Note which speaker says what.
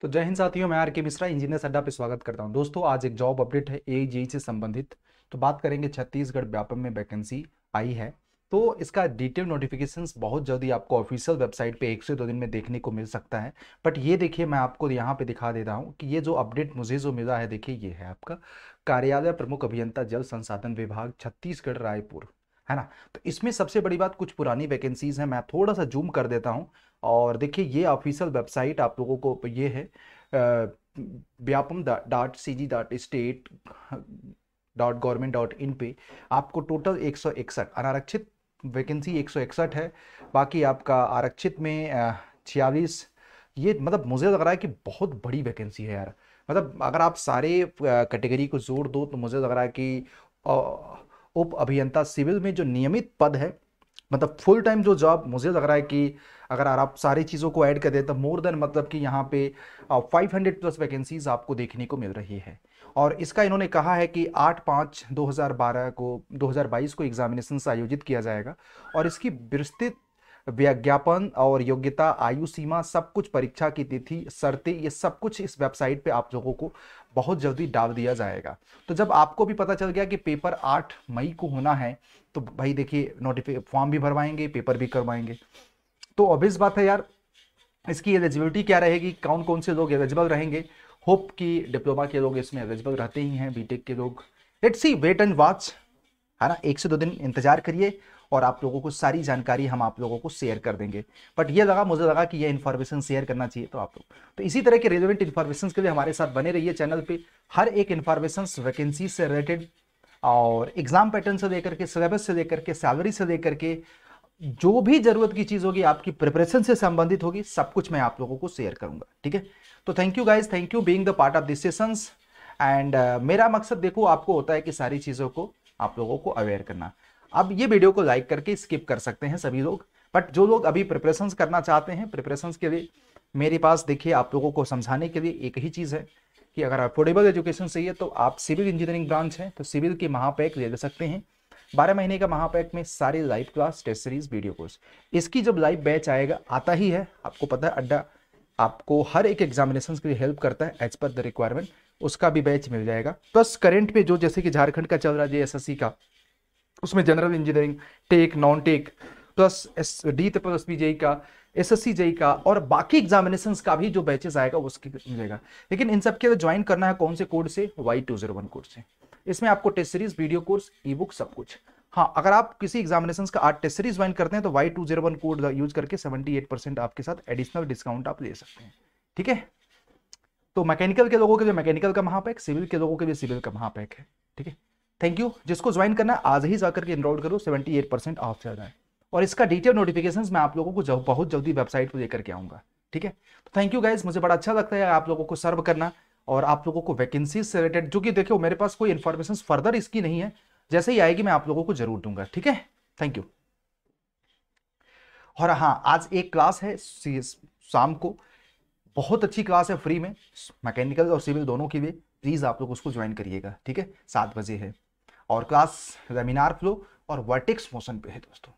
Speaker 1: तो जय हिंद साथियों मैं आर के मिश्रा इंजीनियर अड्डा पे स्वागत करता हूं दोस्तों आज एक जॉब अपडेट है ए से संबंधित तो बात करेंगे छत्तीसगढ़ व्यापम में वैकेंसी आई है तो इसका डिटेल नोटिफिकेशन बहुत जल्दी आपको ऑफिशियल वेबसाइट पे एक से दो दिन में देखने को मिल सकता है बट ये देखिए मैं आपको यहाँ पे दिखा देता हूँ कि ये जो अपडेट मुझे जो मिला है देखिए ये है आपका कार्यालय प्रमुख अभियंता जल संसाधन विभाग छत्तीसगढ़ रायपुर है ना तो इसमें सबसे बड़ी बात कुछ पुरानी वैकेंसीज हैं मैं थोड़ा सा जूम कर देता हूँ और देखिए ये ऑफिशियल वेबसाइट आप लोगों को ये है Vyapam dot C G dot state dot government dot in पे आपको टोटल एक सौ इकसठ अनारक्षित वैकेंसी एक सौ इकसठ है बाकी आपका आरक्षित में छियालीस ये मतलब मुझे लग रहा है कि बहुत बड़ी वैकेंसी है यार मतलब अगर आप सारे कैटेगरी को जोड़ दो तो मुझे लग रहा है कि उप अभियंता सिविल में जो नियमित पद है मतलब फुल टाइम जो जॉब मुझे लग रहा है कि अगर आप सारी चीज़ों को ऐड कर दें तो मोर देन मतलब कि यहाँ पे फाइव हंड्रेड प्लस वैकेंसीज आपको देखने को मिल रही है और इसका इन्होंने कहा है कि आठ पाँच 2012 को 2022 को एग्जामिनेशन आयोजित किया जाएगा और इसकी विस्तृत विज्ञापन और योग्यता आयु सीमा सब कुछ परीक्षा की तिथि शर्तें ये सब कुछ इस वेबसाइट पे आप लोगों को बहुत जल्दी डाल दिया जाएगा तो जब आपको भी पता चल गया कि पेपर आठ मई को होना है तो भाई देखिए नोटिफिक फॉर्म भी भरवाएंगे पेपर भी करवाएंगे तो ऑब्वियस बात है यार इसकी एलिजिबिलिटी क्या रहेगी कौन कौन से लोग एलिजिबल रहेंगे होप कि डिप्लोमा के लोग इसमें एलिजिबल रहते ही हैं बीटेक के लोग let see wait and watch है ना एक से दो दिन इंतजार करिए और आप लोगों को सारी जानकारी हम आप लोगों को शेयर कर देंगे बट ये लगा मुझे लगा कि ये इन्फॉर्मेशन शेयर करना चाहिए तो आप लोग तो इसी तरह के रेलिवेंट इन्फॉर्मेशन के लिए हमारे साथ बने रहिए चैनल पे हर एक इन्फॉर्मेशन वैकेंसी से रिलेटेड और एग्जाम पैटर्न से लेकर के सिलेबस से लेकर के सैलरी से लेकर के जो भी जरूरत की चीज होगी आपकी प्रिपरेशन से संबंधित होगी सब कुछ मैं आप लोगों को शेयर करूंगा ठीक है तो thank you guys thank you being the part of this session and मेरा मकसद देखो आपको होता है कि सारी चीज़ों को आप लोगों को अवेयर करना अब ये वीडियो को लाइक करके स्किप कर सकते हैं सभी लोग बट जो लोग अभी प्रिपरेशन करना चाहते हैं प्रिपरेशन के लिए मेरे पास देखिए आप लोगों को समझाने के लिए एक ही चीज़ है कि अगर अफोर्डेबल एजुकेशन चाहिए तो आप सिविल इंजीनियरिंग ब्रांच है तो सिविल के महापैक ले सकते हैं बारह महीने का महापैक में सारे live class test series video course इसकी जब लाइव बैच आएगा आता ही है आपको पता है अड्डा आपको हर एक एग्जामिनेशन के लिए हेल्प करता है एज पर द रिक्वायरमेंट उसका भी बैच मिल जाएगा प्लस करेंट में जो जैसे कि झारखंड का चल रहा है जे का उसमें general engineering tech non tech plus S D plus B JE का एस एस जेई का और बाकी एग्जामिनेशन का भी जो बैचेस आएगा उसके मिलेगा लेकिन इन सब के ज्वाइन करना है कौन से कोड से Y two zero one code से इसमें आपको test series video course e book सब कुछ हाँ अगर आप किसी एग्जामिनेशन का आठ टेस्ट सीरीज ज्वाइन करते हैं तो Y two zero one code use करके सेवेंटी एट परसेंट आपके साथ एडिशनल डिस्काउंट आप ले सकते हैं ठीक है तो मैकेनिकल के लोगों के लिए मैकेनिकल का महापैक सिविल के लोगों के लिए सिविल का महापैक है ठीक है थैंक यू जिसको ज्वाइन करना है आज ही जाकर के इनरोल करो सेवेंटी एट परसेंट ऑफ चल रहा है और इसका डिटेल नोटिफिकेशन मैं आप लोगों को जब बहुत जल्दी वेबसाइट पर लेकर के आऊँगा ठीक है तो थैंक यू गाइज मुझे बड़ा अच्छा लगता है आप लोगों को सर्व करना और आप लोगों को वैकेंसी से रिलेटेड जो कि देखो मेरे पास कोई इन्फॉर्मेशन फर्दर इसकी नहीं है जैसे ही आएगी मैं आप लोगों को जरूर दूंगा ठीक है थैंक यू और हाँ आज एक क्लास है शाम को बहुत अच्छी क्लास है फ्री में मैकेनिकल और सिविल दोनों के लिए प्लीज़ आप लोग उसको ज्वाइन करिएगा ठीक है सात बजे है और क्लास वेमिनार फ्लो और वर्टिक्स मोशन पे है दोस्तों